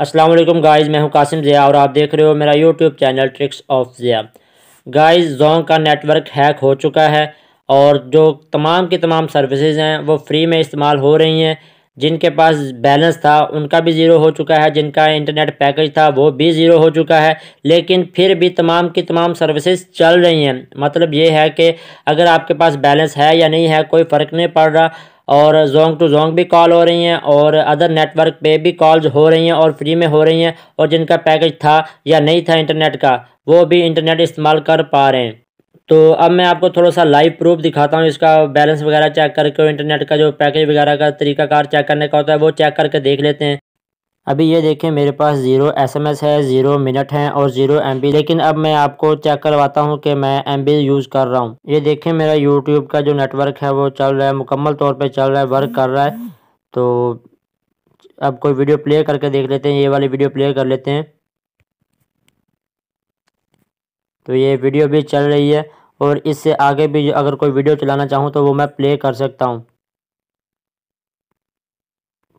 Aslam guys मैं हूं कासिम ज़िया और आप देख रहे हो मेरा YouTube channel tricks of Ziya guys जोंग का नेटवर्क हैक हो चुका है और जो तमाम की तमाम सर्विसेज हैं वो फ्री में इस्तेमाल हो रही हैं जिनके पास बैलेंस था उनका भी ज़ीरो हो चुका है जिनका इंटरनेट पैकेज था वो भी ज़ीरो हो चुका है लेकिन फिर भी तमाम की तमाम सर्विसेज चल रही हैं मतलब ये है कि अगर आपके पास बैलेंस है या नहीं है कोई फ़र्क नहीं पड़ रहा और जोंग टू जोंग भी कॉल हो रही हैं और अदर नेटवर्क पे भी कॉल्स हो रही हैं और फ्री में हो रही हैं और जिनका पैकेज था या नहीं था इंटरनेट का वो भी इंटरनेट इस्तेमाल कर पा रहे हैं तो अब मैं आपको थोड़ा सा लाइव प्रूफ दिखाता हूँ इसका बैलेंस वगैरह चेक करके इंटरनेट का जो पैकेज वगैरह का तरीकाकार चेक करने का होता है वो चेक करके देख लेते हैं अभी ये देखें मेरे पास ज़ीरो एसएमएस है ज़ीरो मिनट है और ज़ीरो एमबी लेकिन अब मैं आपको चेक करवाता हूँ कि मैं एमबी यूज़ कर रहा हूँ ये देखें मेरा यूट्यूब का जो नेटवर्क है वो चल रहा है मुकम्मल तौर पे चल रहा है वर्क कर रहा है तो अब कोई वीडियो प्ले करके देख लेते हैं ये वाली वीडियो प्ले कर लेते हैं तो ये वीडियो भी चल रही है और इससे आगे भी अगर कोई वीडियो चलाना चाहूँ तो वो मैं प्ले कर सकता हूँ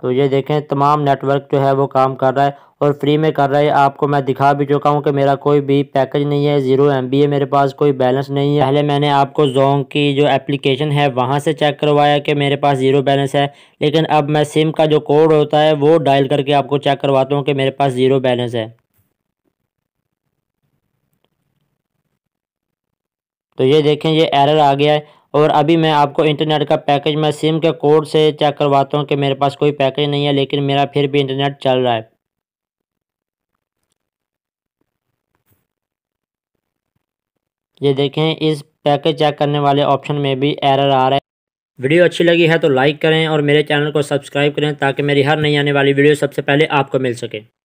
तो ये देखें तमाम नेटवर्क जो है वो काम कर रहा है और फ्री में कर रहा है आपको मैं दिखा भी चुका हूँ कि मेरा कोई भी पैकेज नहीं है ज़ीरो एम है मेरे पास कोई बैलेंस नहीं है पहले मैंने आपको जोंग की जो एप्लीकेशन है वहाँ से चेक करवाया कि मेरे पास ज़ीरो बैलेंस है लेकिन अब मैं सिम का जो कोड होता है वो डायल करके आपको चेक करवाता हूँ कि मेरे पास ज़ीरो बैलेंस है तो ये देखें ये एरर आ गया है और अभी मैं आपको इंटरनेट का पैकेज मैं सिम के कोड से चेक करवाता हूँ कि मेरे पास कोई पैकेज नहीं है लेकिन मेरा फिर भी इंटरनेट चल रहा है ये देखें इस पैकेज चेक करने वाले ऑप्शन में भी एरर आ रहा है वीडियो अच्छी लगी है तो लाइक करें और मेरे चैनल को सब्सक्राइब करें ताकि मेरी हर नई आने वाली वीडियो सबसे पहले आपको मिल सके